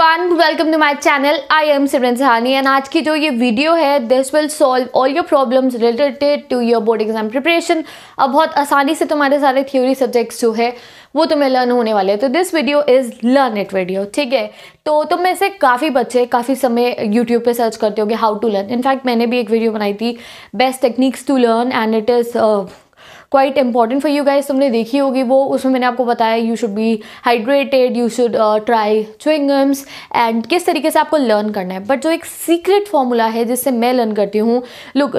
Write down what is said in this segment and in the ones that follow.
Everyone welcome to my channel I am Simran Sahani and आज की जो ये वीडियो है this will solve all your problems related to your board exam preparation अब बहुत आसानी से तुम्हारे सारे थ्योरी सब्जेक्ट्स जो है वो तुम्हें लर्न होने वाले हैं तो this video is learn it video ठीक है तो तुम में से काफ़ी बच्चे काफ़ी समय यूट्यूब पर सर्च करते होगे हाउ टू लर्न इनफैक्ट मैंने भी एक वीडियो बनाई थी best techniques to learn and it is quite important for you guys तुमने देखी होगी वो उसमें मैंने आपको बताया you should be hydrated you should try chewing gums and किस तरीके से आपको लर्न करना है बट जो एक सीक्रेट फॉर्मूला है जिससे मैं लर्न करती हूँ लुक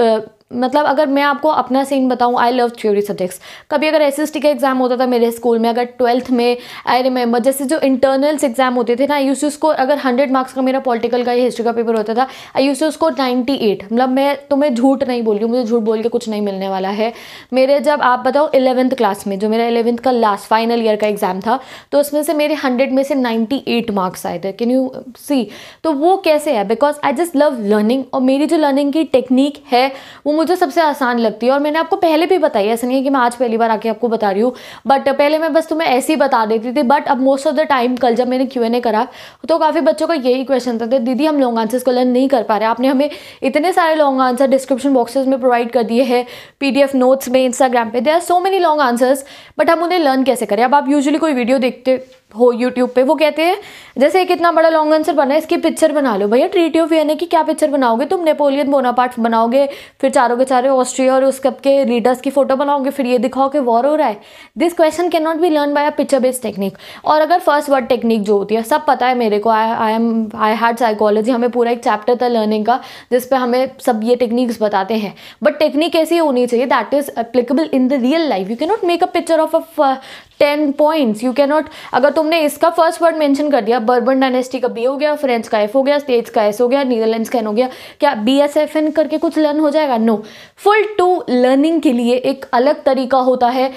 मतलब अगर मैं आपको अपना सीन बताऊं आई लव थ्योरी सब्जेक्ट्स कभी अगर एस एस टी का एग्ज़ाम होता था मेरे स्कूल में अगर ट्वेल्थ में आई रिमेंबर जैसे जो इंटरनल्स एग्जाम होते थे ना आई यूसी उसको अगर हंड्रेड मार्क्स का मेरा पॉलिटिकल का या हिस्ट्री का पेपर होता था आई यूसी उसको नाइन्टी एट मतलब मैं तुम्हें झूठ नहीं बोल रही हूँ मुझे झूठ बोल के कुछ नहीं मिलने वाला है मेरे जब आप बताओ इलेवंथ क्लास में जो मेरा इलेवंथ का लास्ट फाइनल ईयर का एग्ज़ाम था तो उसमें से मेरे हंड्रेड में से नाइन्टी एट मार्क्स आए थे कैन यू सी तो वो कैसे है because I just love learning और मेरी जो लर्निंग की टेक्निक है वो मुझे सबसे आसान लगती है और मैंने आपको पहले भी बताई ऐसा नहीं है कि मैं आज पहली बार आके आपको बता रही हूँ बट पहले मैं बस तुम्हें ऐसे ही बता देती थी बट अब मोस्ट ऑफ द टाइम कल जब मैंने क्यू एन ए करा तो काफ़ी बच्चों का यही क्वेश्चन था दीदी हम लॉन्ग आंसर्स को लर्न नहीं कर पा रहे आपने हमें इतने सारे लॉन्ग आंसर डिस्क्रिप्शन बॉक्सेज में प्रोवाइड कर दिए हैं पी डी एफ नोट्स में इंस्टाग्राम पर there are so many long answers but हम उन्हें लर्न कैसे करें अब आप यूजली कोई वीडियो देखते हो यूट्यूब पे वो कहते हैं जैसे एक इतना बड़ा लॉन्ग आंसर बना है इसकी पिक्चर बना लो भैया ट्रीटी ऑफ वियना की क्या पिक्चर बनाओगे तुम नेपोलियन बोनापार्ट बनाओगे फिर चारों के चारों ऑस्ट्रिया और उसके के लीडर्स की फोटो बनाओगे फिर ये दिखाओ कि वॉर हो रहा है this question can not be learn by a picture based technique और अगर फर्स्ट वर्ड टेक्निक जो होती है सब पता है मेरे को I am I had psychology हमें पूरा एक चैप्टर था लर्निंग का जिसपे हमें सब ये टेक्निक्स बताते हैं बट टेक्निक ऐसी होनी चाहिए that is applicable in the real life you cannot not make a picture of a ten points you can not अगर तुमने इसका फर्स्ट वर्ड मेंशन कर दिया बर्बन डायनेस्टी का बी हो गया फ्रेंच का एफ हो गया स्टेट्स का एस हो गया नीदरलैंड्स का एन हो गया क्या बी एस एफ एन करके कुछ लर्न हो जाएगा नो फुल टू लर्निंग के लिए एक अलग तरीका होता है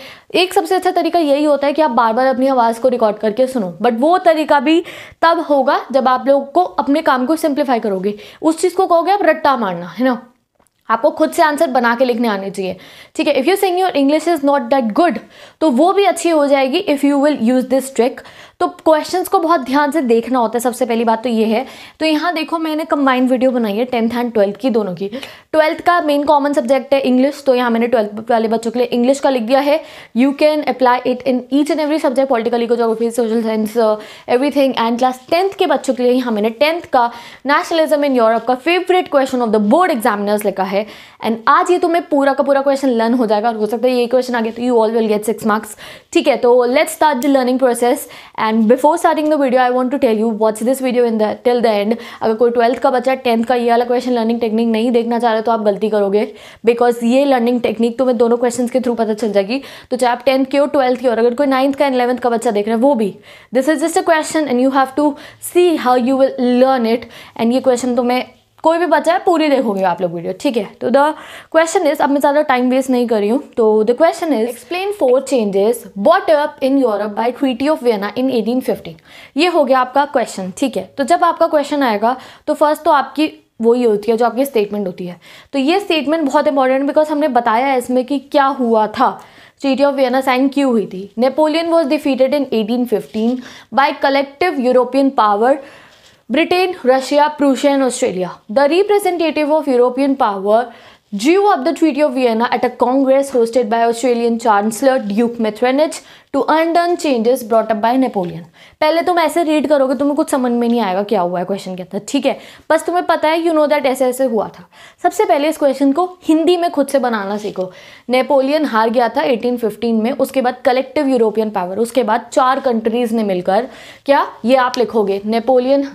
एक सबसे अच्छा तरीका यही होता है कि आप बार बार अपनी आवाज़ को रिकॉर्ड करके सुनो बट वो तरीका भी तब होगा जब आप लोग को अपने काम को सिंप्लीफाई करोगे उस चीज़ को कहोगे आप रट्टा मारना है ना आपको खुद से आंसर बना के लिखने आने चाहिए ठीक है if you sing your English is not that good तो वो भी अच्छी हो जाएगी if you will use this trick तो क्वेश्चंस को बहुत ध्यान से देखना होता है सबसे पहली बात तो ये है तो यहाँ देखो मैंने कंबाइंड वीडियो बनाई है टेंथ एंड ट्वेल्थ की दोनों की ट्वेल्थ का मेन कॉमन सब्जेक्ट है इंग्लिश तो यहाँ मैंने ट्वेल्थ वाले बच्चों के लिए इंग्लिश का लिख दिया है you can apply it in each and every subject political ecogeography social science everything and class tenth के बच्चों के लिए यहाँ मैंने टेंथ का नेशनलिज्म इन यूरोप का favourite question of the board examiners लिखा है एंड आज ये तुम्हें पूरा का पूरा क्वेश्चन लर्न हो जाएगा और हो सकता है ये क्वेश्चन आ गया तो you all will get six marks ठीक है तो let's start the learning process and before starting the video I want to tell you watch this video in the till the end अगर कोई ट्वेल्थ का बच्चा टेंथ का ये वाला क्वेश्चन लर्निंग टेक्निक नहीं देखना चाह रहे तो आप गलती करोगे बिकॉज ये लर्निंग टेक्निक तुम्हें दोनों क्वेश्चन के थ्रू पता चल जाएगी तो चाहे आप टेंथ के हो ट्वेल्थ के हो अगर कोई नाइन्थ का एंड का बच्चा देख रहे हैं वो भी this is just a question and you have to see how you will learn it and ये क्वेश्चन तुम्हें तो कोई भी बचा है पूरी देखोगे आप लोग वीडियो ठीक है तो द क्वेश्चन इज अब मैं ज़्यादा टाइम वेस्ट नहीं कर रही हूँ तो the question is explain four changes what up in Europe by क्विटी ऑफ वियना इन 1815 ये हो गया आपका क्वेश्चन ठीक है तो जब आपका क्वेश्चन आएगा तो फर्स्ट तो आपकी वही होती है जो आपकी स्टेटमेंट होती है तो ये स्टेटमेंट बहुत इंपॉर्टेंट बिकॉज हमने बताया है इसमें कि क्या हुआ था ट्रीटी ऑफ वियना साइन क्यों हुई थी Napoleon was defeated in 1815 by collective European power Britain Russia Prussia and Australia the representative of European power due of the treaty of Vienna at a congress hosted by Australian chancellor duke Metternich to done changes brought up by Napoleon पहले तुम ऐसे read करोगे तुम्हें कुछ समझ में नहीं आएगा क्या हुआ है क्वेश्चन के अंदर ठीक है बस तुम्हें पता है यू नो दैट ऐसे ऐसे हुआ था सबसे पहले इस क्वेश्चन को हिंदी में खुद से बनाना सीखो नेपोलियन हार गया था एटीन फिफ्टीन में उसके बाद कलेक्टिव यूरोपियन पावर उसके बाद चार कंट्रीज ने मिलकर क्या ये आप लिखोगे नेपोलियन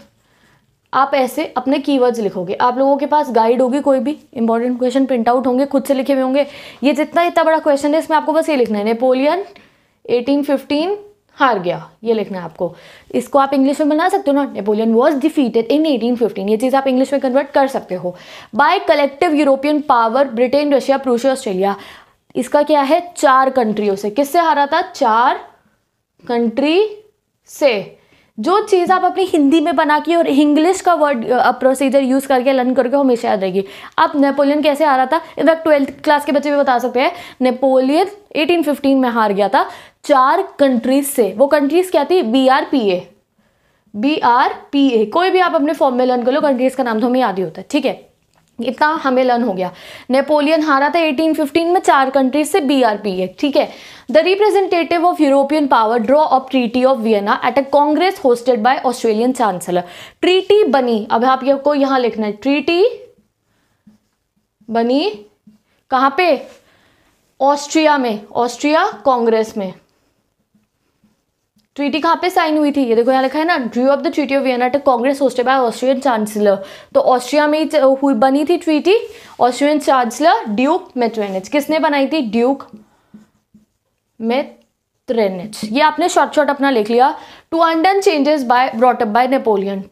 आप ऐसे अपने कीवर्ड्स लिखोगे आप लोगों के पास गाइड होगी कोई भी इंपॉर्टेंट क्वेश्चन प्रिंट आउट होंगे खुद से लिखे हुए होंगे ये जितना इतना बड़ा क्वेश्चन है इसमें आपको बस ये लिखना है नेपोलियन 1815 हार गया ये लिखना है आपको इसको आप इंग्लिश में बना सकते हो ना Napoleon was defeated in eighteen ये चीज़ आप इंग्लिश में कन्वर्ट कर सकते हो by collective European power Britain Russia Prussia Australia इसका क्या है चार कंट्रियों से किससे हारा था चार कंट्री से जो चीज़ आप अपनी हिंदी में बना के और इंग्लिश का वर्ड प्रोसीजर यूज़ करके लर्न करके हमेशा याद रहेगी आप नेपोलियन कैसे आ रहा था इनफैक्ट ट्वेल्थ क्लास के बच्चे भी बता सकते हैं नेपोलियन 1815 में हार गया था चार कंट्रीज से वो कंट्रीज क्या थी B R P A B R P A कोई भी आप अपने फॉर्म में लर्न कर लो कंट्रीज का नाम तो हमें याद ही होता है ठीक है इतना हमें लर्न हो गया नेपोलियन हारा था 1815 में चार कंट्रीज से बीआरपी है ठीक है the representative of European power draw up treaty of Vienna at a congress hosted by Australian chancellor treaty बनी अब आप आपको यहां लिखना है ट्रीटी बनी कहां पे ऑस्ट्रिया में ऑस्ट्रिया कांग्रेस में ट्रीटी कहाँ पे साइन हुई थी ये देखो यहाँ लिखा है ना drew of the treaty of Vienna to congress hosted by Austrian chancellor तो ऑस्ट्रिया में हुई बनी थी treaty Austrian chancellor duke Metternich किसने बनाई थी ड्यूक मेट्रेनिच ये आपने शॉर्ट शॉर्ट अपना लिख लिया to undone changes by brought up by Napoleon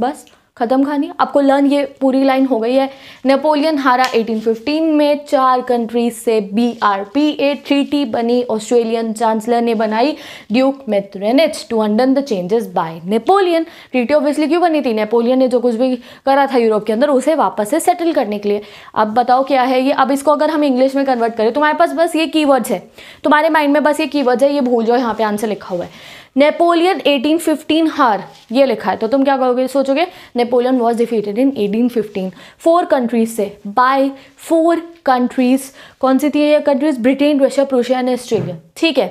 बस ख़त्म खानी आपको लर्न ये पूरी लाइन हो गई है नेपोलियन हारा 1815 में चार कंट्रीज से B R P A treaty बनी ऑस्ट्रेलियन चांसलर ने बनाई duke Metternich to undone the changes by Napoleon treaty obviously क्यों बनी थी नेपोलियन ने जो कुछ भी करा था यूरोप के अंदर उसे वापस से सेटल करने के लिए अब बताओ क्या है ये अब इसको अगर हम इंग्लिश में कन्वर्ट करें तुम्हारे पास बस ये की है तुम्हारे माइंड में बस ये की है ये भूल जाओ यहाँ पे आंसर लिखा हुआ है नेपोलियन 1815 हार ये लिखा है तो तुम क्या करोगे सोचोगे Napoleon was defeated in 1815 four countries से बाय फोर कंट्रीज कौन सी थी ये countries Britain Russia Prussia and Australia ठीक है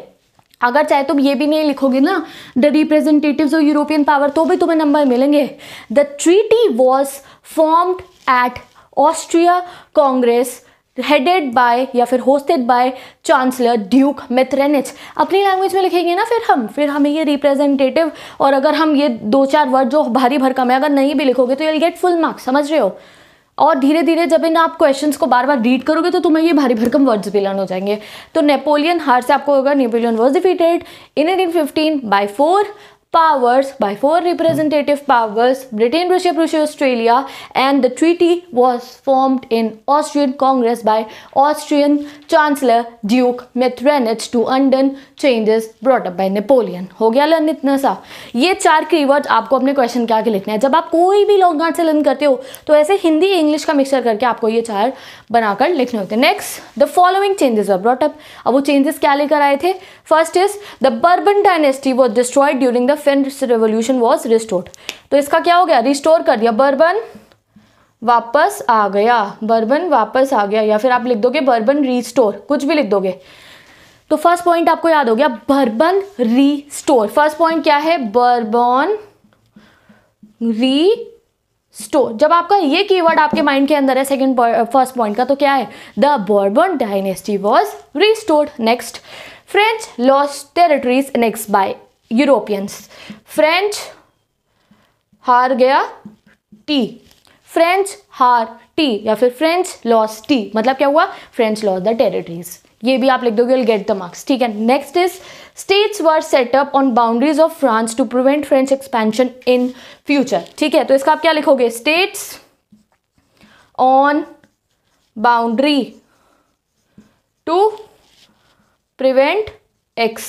अगर चाहे तुम ये भी नहीं लिखोगे ना the representative of European power तो भी तुम्हें नंबर मिलेंगे the treaty was formed at Austria congress headed by या फिर hosted by chancellor duke Metternich अपनी लैंग्वेज में लिखेंगे ना फिर हम फिर हमें ये रिप्रेजेंटेटिव और अगर हम ये दो चार वर्ड जो भारी भरकम है अगर नहीं भी लिखोगे तो यू गेट फुल मार्क्स समझ रहे हो और धीरे धीरे जब इन आप क्वेश्चन को बार बार रीड करोगे तो तुम्हें ये भारी भरकम वर्ड्स भी लर्न हो जाएंगे तो नेपोलियन हार से आपको होगा Napoleon was defeated in eighteen fifteen by four powers by four representative powers Britain, Russia, Prussia, Australia, and the treaty was formed in Austrian Congress by Austrian Chancellor Duke Metternich to undo changes brought up by Napoleon. ho gaya learn itna sa ye char keywords aapko apne question के आगे likhne hai jab aap koi bhi long answer learn करते हो तो ऐसे Hindi English का mixture करके आपको ये चार बनाकर लिखने होते हैं next the following changes are brought up अब वो चेंजेस क्या लेकर आए थे first is the Bourbon dynasty was destroyed during the French revolution was restored तो इसका क्या हो गया रिस्टोर कर दिया बर्बन वापस आ गया बर्बन वापस आ गया या फिर आप लिख दोगे बर्बन रिस्टोर कुछ भी लिख दोगे तो फर्स्ट पॉइंट आपको याद हो गया बर्बन रीस्टोर फर्स्ट पॉइंट क्या है बर्बन री स्टोर जब आपका ये कीवर्ड आपके माइंड के अंदर है सेकंड फर्स्ट पॉइंट का तो क्या है the Bourbon dynasty was restored next French loss territories next by Europeans French हार गया टी फ्रेंच हार टी या फिर फ्रेंच लॉस टी मतलब क्या हुआ फ्रेंच लॉस द टेरिटरीज ये भी आप लिख दोगे गेट द मार्क्स ठीक है next is states were set up on boundaries of France to prevent French expansion in future ठीक है तो इसका आप क्या लिखोगे states on boundary to prevent ex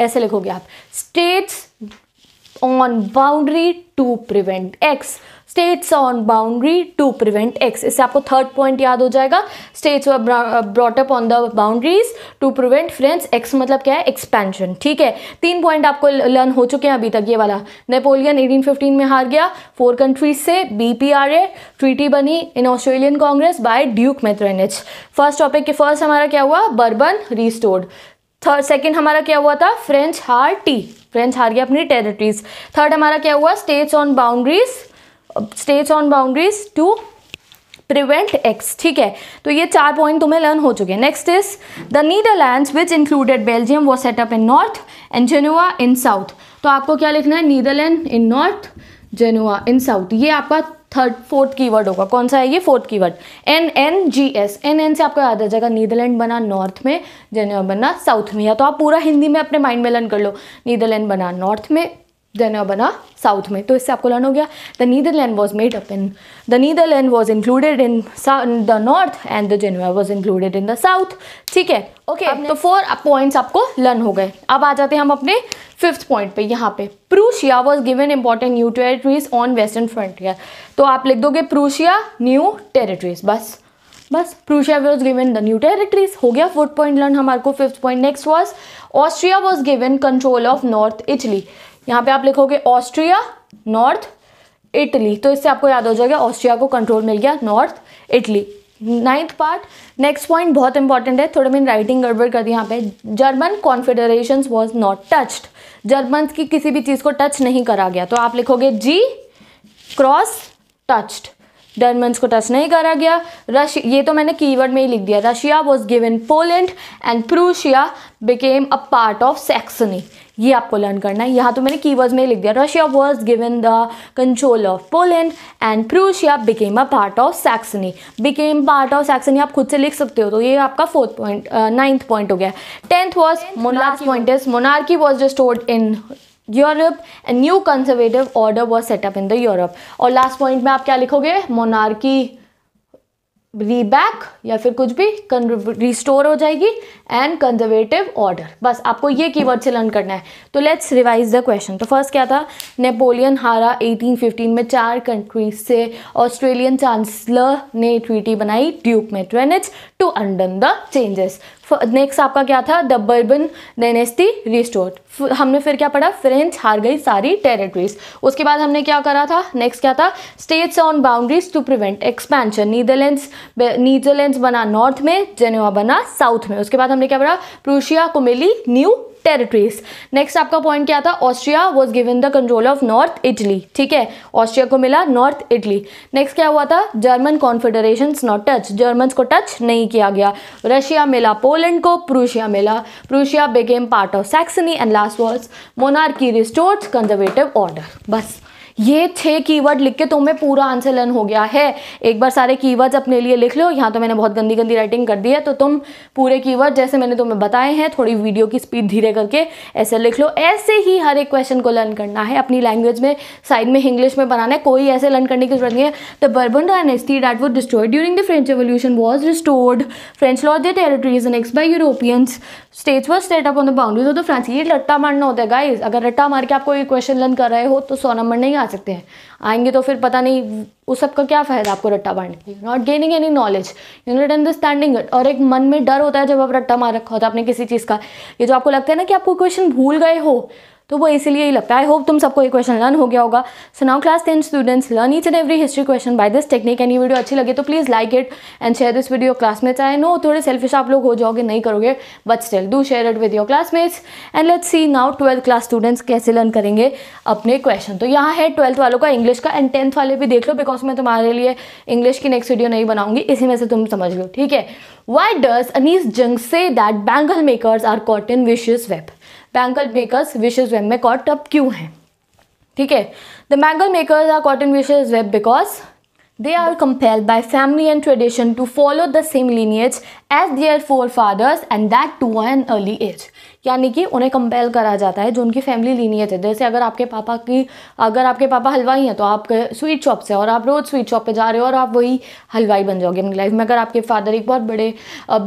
ऐसे लिखोगे आप states on boundary to prevent ex states on boundary to prevent ex इससे आपको थर्ड पॉइंट याद हो जाएगा states brought up on the boundaries to prevent friends ex मतलब क्या है एक्सपेंशन ठीक है तीन पॉइंट आपको लर्न हो चुके हैं अभी तक ये वाला नेपोलियन 1815 में हार गया फोर कंट्रीज से B P R A treaty बनी in Australian congress by duke Metternich first topic के फर्स्ट हमारा क्या हुआ बर्बन रिस्टोर्ड थर्ड सेकेंड हमारा क्या हुआ था फ्रेंच हार टी फ्रेंच हार गया अपनी टेरिटरीज थर्ड हमारा क्या हुआ states on boundaries states on boundaries to prevent ex ठीक है तो ये चार पॉइंट तुम्हें लर्न हो चुके हैं next is the Netherland which included Belgium was set up in north and Genoa in south तो आपको क्या लिखना है Netherland in north Genoa in south ये आपका थर्ड फोर्थ कीवर्ड होगा कौन सा है ये fourth keyword N N G S N N से आपको याद आ जाएगा नीदरलैंड बना नॉर्थ में जेनेवा बना साउथ में या तो आप पूरा हिंदी में अपने माइंड में लर्न कर लो नीदरलैंड बना नॉर्थ में देन बना साउथ में तो इससे आपको लर्न हो गया the Netherland was made up in the Netherland was included in the north and the Genoa was included in the south ठीक है ओके okay, तो फोर पॉइंट्स आपको लर्न हो गए अब आ जाते हैं हम अपने फिफ्थ पॉइंट पे यहाँ पे Prussia was given important new territories on western frontier तो आप लिख दोगे प्रूशिया न्यू टेरेटरीज बस बस Prussia was given the new territories हो गया फोर्थ पॉइंट लर्न हमारे को fifth point next was Austria was given control of north Italy यहाँ पे आप लिखोगे ऑस्ट्रिया नॉर्थ इटली तो इससे आपको याद हो जाएगा ऑस्ट्रिया को कंट्रोल मिल गया north Italy ninth part next point बहुत इंपॉर्टेंट है थोड़ा मैंने राइटिंग गड़बड़ कर दी यहाँ पे German confederation was not touched German की किसी भी चीज़ को टच नहीं करा गया तो आप लिखोगे जी क्रॉस टच्ड जर्मन्स को टच नहीं करा गया रश ये तो मैंने कीवर्ड में ही लिख दिया Russia was given Poland and Prussia became a part of Saxony ये आपको लर्न करना है यहाँ तो मैंने कीवर्ड्स में लिख दिया Russia was given the control of Poland and Prussia became a part of Saxony became part of Saxony आप खुद से लिख सकते हो तो ये आपका फोर्थ पॉइंट नाइन्थ पॉइंट हो गया tenth was last point is monarchy was restored in Europe and new conservative order was set up in the Europe और लास्ट पॉइंट में आप क्या लिखोगे मोनार्की रीबैक या फिर कुछ भी रिस्टोर हो जाएगी एंड कंजर्वेटिव ऑर्डर बस आपको ये कीवर्ड से लर्न करना है तो लेट्स रिवाइज द क्वेश्चन तो फर्स्ट क्या था नेपोलियन हारा 1815 में चार कंट्रीज से ऑस्ट्रेलियन चांसलर ने ट्रीटी बनाई duke Metternich to undone the changes next आपका क्या था द बर्बन डेनेस्टी रिस्टोर्ड हमने फिर क्या पढ़ा फ्रेंच हार गई सारी टेरिटरीज उसके बाद हमने क्या करा था नेक्स्ट क्या था states on boundaries to prevent expansion Netherlands Netherlands बना नॉर्थ में जेनेवा बना साउथ में उसके बाद हमने क्या पढ़ा प्रूशिया को मिली न्यू टेरिटरीज नेक्स्ट आपका पॉइंट क्या था Austria was given the control of north Italy ठीक है ऑस्ट्रिया को मिला नॉर्थ इटली नेक्स्ट क्या हुआ था German confederation not touch German को टच नहीं किया गया रशिया मिला पोलैंड को प्रूशिया मिला Prussia became part of Saxony and last was monarchy restored conservative order बस ये छह कीवर्ड लिख के तुम्हें पूरा आंसर लर्न हो गया है एक बार सारे कीवर्ड्स अपने लिए लिख लो यहाँ तो मैंने बहुत गंदी गंदी राइटिंग कर दी है तो तुम पूरे कीवर्ड जैसे मैंने तुम्हें बताए हैं थोड़ी वीडियो की स्पीड धीरे करके ऐसे लिख लो ऐसे ही हर एक क्वेश्चन को लर्न करना है अपनी लैंग्वेज में साइड में इंग्लिश में बनाना है कोई ऐसे लर्न करने की जरूरत नहीं है the Bourbon dynasty that would destroyed during the French revolution was restored French law the territories next by Europeans state were state up on the boundaries of the France ये रट्टा मारना होता है गाइज अगर रट्टा मार के आप कोई क्वेश्चन लर्न कर रहे हो तो सौ नंबर नहीं सकते हैं आएंगे तो फिर पता नहीं उस सब का क्या फ़ायदा आपको रट्टा मारने के not gaining any knowledge you not understanding it और एक मन में डर होता है जब आप रट्टा मार रखा होता है आपने किसी चीज़ का ये जो आपको लगता है ना कि आपको क्वेश्चन भूल गए हो तो वो इसीलिए ही लगता है आई होप तुम सबको ये क्वेश्चन लर्न हो गया होगा so now class ten students learn each and every history question by this technique and ये वीडियो अच्छी लगे तो please like it and share this video class classmates I know थोड़े सेल्फिश आप लोग हो जाओगे नहीं करोगे but still do share it with your classmates and let's see now twelfth class students कैसे लर्न करेंगे अपने क्वेश्चन तो यहाँ है ट्वेल्थ वालों का इंग्लिश का एंड टेंथ वाले भी देख लो बिकॉज मैं तुम्हारे लिए इंग्लिश की नेक्स्ट वीडियो नहीं बनाऊंगी इसी में से तुम समझ लो ठीक है वाई डज अनीस जंग से that bangle makers are caught in vicious web bangle makers vicious web में कॉट अप क्यों हैं ठीक है the bangle makers are caught in vicious web because they are compelled by family and tradition to follow the same lineage as their forefathers and that too an early age यानी कि उन्हें compel करा जाता है जो उनकी family लीनियत है जैसे अगर आपके पापा की अगर आपके पापा हलवाई हैं तो आप स्वीट शॉप से और आप रोज़ स्वीट शॉप पे जा रहे हो और आप वही हलवाई बन जाओगे अपनी लाइफ में अगर आपके फादर एक बहुत बड़े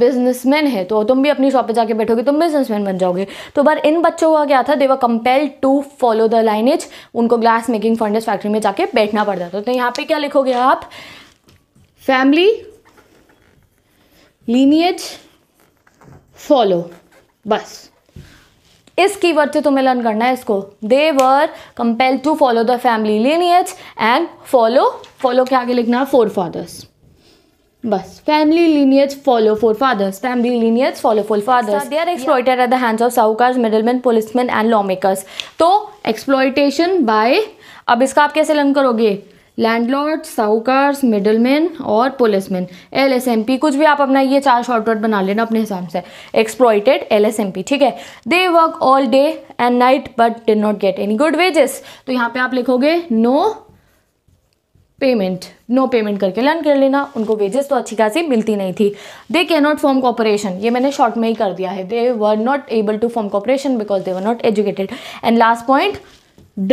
बिजनेस है तो तुम भी अपनी शॉप पर जाके बैठोगे तुम बिजनेसमैन बन जाओगे तो बार इन बच्चों का क्या था they were compel to follow the lineage उनको ग्लास मेकिंग फर्नेस फैक्ट्री में जाके बैठना पड़ता था तो यहाँ पर क्या लिखोगे आप फैमिली लीनिएज फॉलो बस इस कीवर्ड से तुम्हें लर्न करना है इसको they were compel to follow the family lineage and follow follow के आगे लिखना है फोर फादर्स बस family lineage follow forefathers family lineage follow forefathers they are exploited at the hands of sahukar middleman policeman and law makers तो exploitation by अब इसका आप कैसे लर्न करोगे लैंडलॉर्ड साहूकार्स मिडलमैन और policeman L S M P कुछ भी आप अपना ये चार शॉर्टकट बना लेना अपने हिसाब से exploited L S M P ठीक है they work all day and night but did not get any good wages तो यहाँ पे आप लिखोगे नो पेमेंट नो पेमेंट करके लर्न कर लेना उनको वेजेस तो अच्छी खासी मिलती नहीं थी दे के नॉट फॉर्म कॉपरेशन ये मैंने शॉर्ट में ही कर दिया है they were not able to form cooperation because they were not educated and last point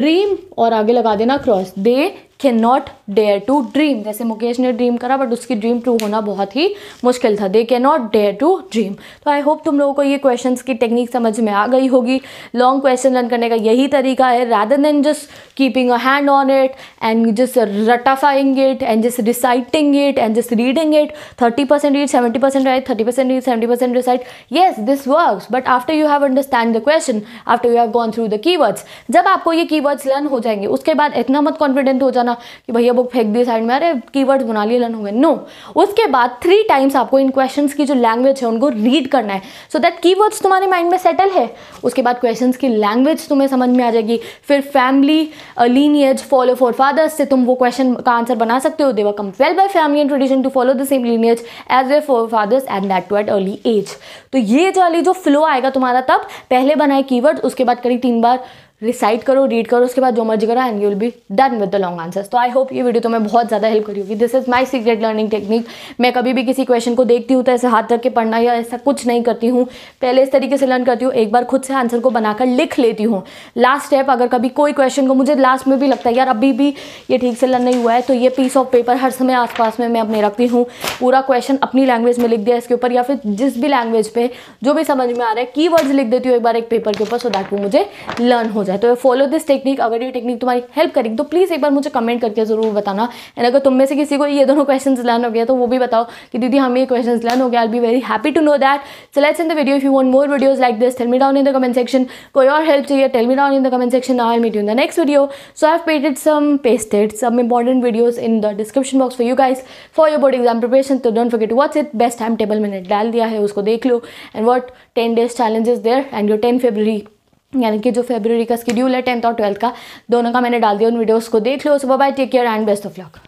dream और आगे लगा देना cross they can not dare to dream जैसे मुकेश ने ड्रीम करा बट उसकी ड्रीम ट्रू होना बहुत ही मुश्किल था they can not dare to dream तो आई होप तुम लोगों को ये क्वेश्चन की टेक्निक समझ में आ गई होगी लॉन्ग क्वेश्चन रन करने का यही तरीका है rather than just keeping a hand on it and just rattafying it and just reciting it and just reading it thirty percent read seventy percent right thirty percent read seventy percent recite yes this work but after you have understand the question after you have gone through the keywords जब आपको ये words learn हो जाएंगे उसके बाद इतना मत confident हो जाना ना कि भैया बुक फेंक दी साइड में अरे कीवर्ड्स बना लिए लर्न हो गए नो उसके बाद थ्री टाइम्स आपको इन क्वेश्चन की जो लैंग्वेज है उनको रीड करना है सो दैट की तुम्हारे माइंड में सेटल है उसके बाद क्वेश्चन की लैंग्वेज तुम्हें समझ में आ जाएगी फिर family lineage follow forefathers से तुम वो क्वेश्चन का आंसर बना सकते हो they were come well by family and tradition to follow the same lineage as they forefathers and that too at early age तो ये वाली जो फ्लो आएगा तुम्हारा तब पहले बनाए कीवर्ड उसके बाद करीब तीन बार रिसाइट करो रीड करो उसके बाद जो मर्जी करो and you will be done with the long answers तो आई होप ये वीडियो तुम्हें बहुत ज़्यादा हेल्प करी होगी this is my secret learning technique मैं कभी भी किसी क्वेश्चन को देखती हूँ तो ऐसे हाथ रख के पढ़ना या ऐसा कुछ नहीं करती हूँ पहले इस तरीके से लर्न करती हूँ एक बार खुद से आंसर को बनाकर लिख लेती हूँ लास्ट स्टेप अगर कभी कोई क्वेश्चन को मुझे लास्ट में भी लगता है यार अभी भी ये ठीक से लर्न नहीं हुआ है तो ये पीस ऑफ पेपर हर समय आस में मैं अपने रखती हूँ पूरा क्वेश्चन अपनी लैंग्वेज में लिख दिया इसके ऊपर या फिर जिस भी लैंग्वेज पर जो भी समझ में आ रहा है की लिख देती हूँ एक बार एक पेपर के ऊपर सो दैट वो मुझे लर्न हो जाए तो फॉलो दिस टेक्निक अगर ये टेक्निक तुम्हारी हेल्प करेगी तो प्लीज़ एक बार मुझे कमेंट करके ज़रूर बताना एंड अगर तुम में से किसी को ये दोनों क्वेश्चन लर्न हो गया तो वो भी बताओ कि दीदी हमें ये क्वेश्चन लर्न हो गया I be very happy to know that so let's in the video if you want more videos like this tell me down in the comment section कोई और हेल्प चाहिए tell me down in the comment section now I meet you in the next video so I have pated some pasted some important videos in the description box for you guys for your board exam preparation तो don't forget what's it best time table मैंने डाल दिया है उसको देख लो and what ten days challenges there and your ten February यानी कि जो फेब्रवरी का स्कड्यूल है टेंथ और ट्वेल्थ का दोनों का मैंने डाल दिया उन वीडियोस को देख लो सुबह bye take care and best of luck